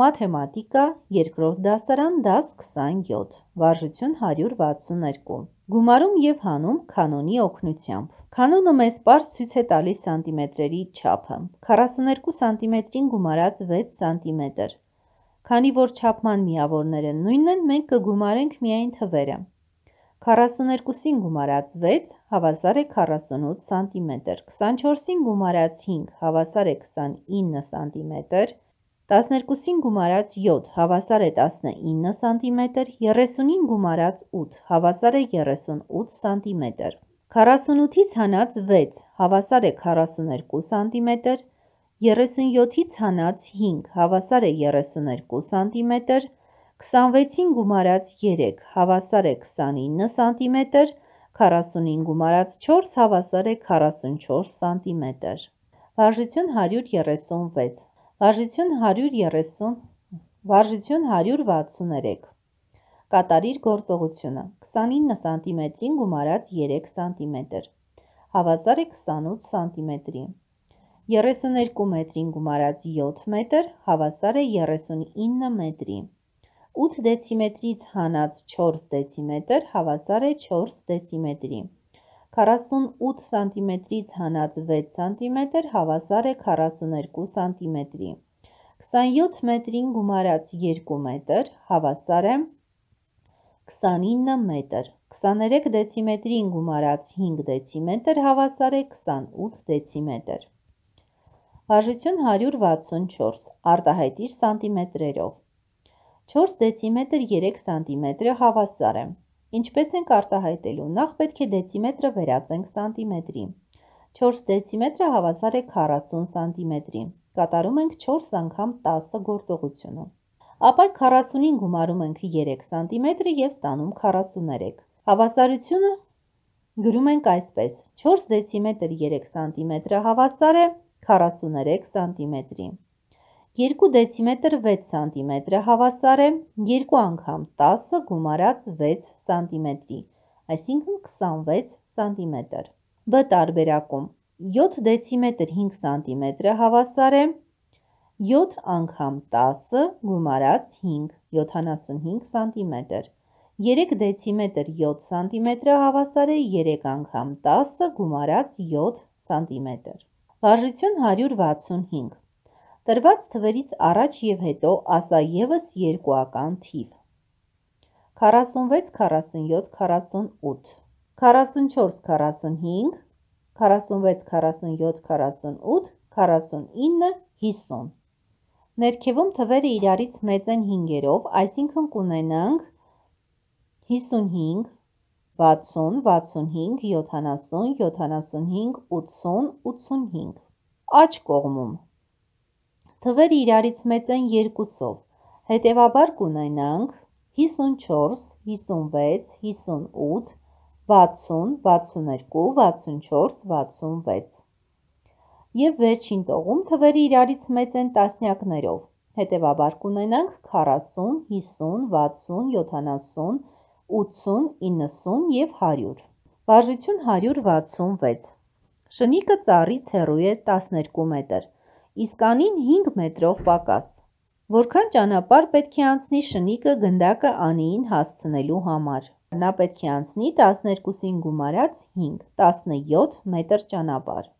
Մաթեմատիկա, երկրորդ դասարան, դաս 27, վարժություն 162, գումարում և հանում կանոնի օգնությամբ։ Կանոնը մեզ պարս սույց է տալի սանտիմետրերի չապը, 42 սանտիմետրին գումարած 6 սանտիմետր։ Քանի որ չապման միավորները նույնն են, մենք կգումարենք միայն թվերը։ 42-ին գումարած 6 հավասար է 48 սանտիմետր, 24-ին գումարած 5 հավասար է 29 սանտիմետր, 12-ին գումարած 7 հավասար է 19 սանտիմետր, 30-ին գումարած 8 հավասար է 38 սանտիմետր, 48-ից հանած 6 հավասար է 42 սանտիմետր, 37-ից հանած 5 հավասար է 32 սանտիմետր, 26-ին գումարած 3 հավասար է 29 սանտիմետր, 40-ին գումարած 4 հավասար է 44 սանտիմետր։ Վարժություն 136 Վարժություն 130, վարժություն 163։ Կատարիր գործողությունը 29 սանտիմետրին գումարած 3 սանտիմետր։ Հավասար է 28 սանտիմետրի։ 32 մետրին գումարած 7 մետր, հավասար է 39 մետրի։ 8 դեցիմետրից հանած 4 դեցիմետր, հավասար է 4 դեցիմետրի։ 4 48 սանտիմետրից հանած 6 սանտիմետր հավասար է 42 սանտիմետրի։ 27 մետրին գումարած 2 մետր հավասար է 29 մետր։ 23 դեցիմետրին գումարած 5 դեցիմետր հավասար է 28 դեցիմետր։ Բաժություն 164 արտահայտիր սանտիմետրերով։ 4 դեցիմետր 3 սանտիմետրը հավասար է 0,5 Ինչպես ենք արտահայտելու, նախ պետք է դեցիմետրը վերածենք սանտիմետրի։ 4 դեցիմետրը հավասար է 40 սանտիմետրի։ Կատարում ենք 4 անգամ 10 գործողությունը։ Ապա 40-ին գումարում ենք 3 սանտիմետրը եւ ստանում 43։ Հավասարությունը գրում ենք այսպես. 4 դեցիմետր 3 սանտիմետրը հավասար է 43 սանտիմետրին։ 2 դեցիմետր 6 սանտիմետրը հավասար է 2 անգամ 10 գումարած 6 սանտիմետրի, այսինքն 26 սանտիմետր։ Բ տարբերակում 7 դեցիմետր 5 սանտիմետրը հավասար է 7 անգամ 10 գումարած 5, 75 սանտիմետր։ 3 դեցիմետր 7 սանտիմետրը հավասար է 3 անգամ 10 գումարած 7 սանտիմետր։ Վարժություն 165 Տրված թվերից առաջ եւ հետո ասա եւս երկուական թիվ 46 47 48 44 45 46 47 48 49 50 Ներքևում թվերը իրարից մեծ են 5-երով, այսինքն կունենանք 55, 60, 65, 70, 75, 80, 85։ Աջ կողմում թվերը իրարից մեծ են երկուսով, հետևաբար կունենանք 54, 56, 58, 60, 62, 64, 66 և վերջին տողում թվերը իրարից մեծ են տասնյակներով։ Հետևաբար կունենանք 40, 50, 60, 70, 80, 90 և 100։ Բաժություն 166։ Շնիկը ծառից հեռու է 12 մետր իսկ անին 5 մետրով պակաս։ Որքան ճանապարհ պետք է անցնի շնիկը գնդակը անիին հասցնելու համար։ Նա պետք է անցնի 12-ին գումարած 5, 17 մետր ճանապարհ։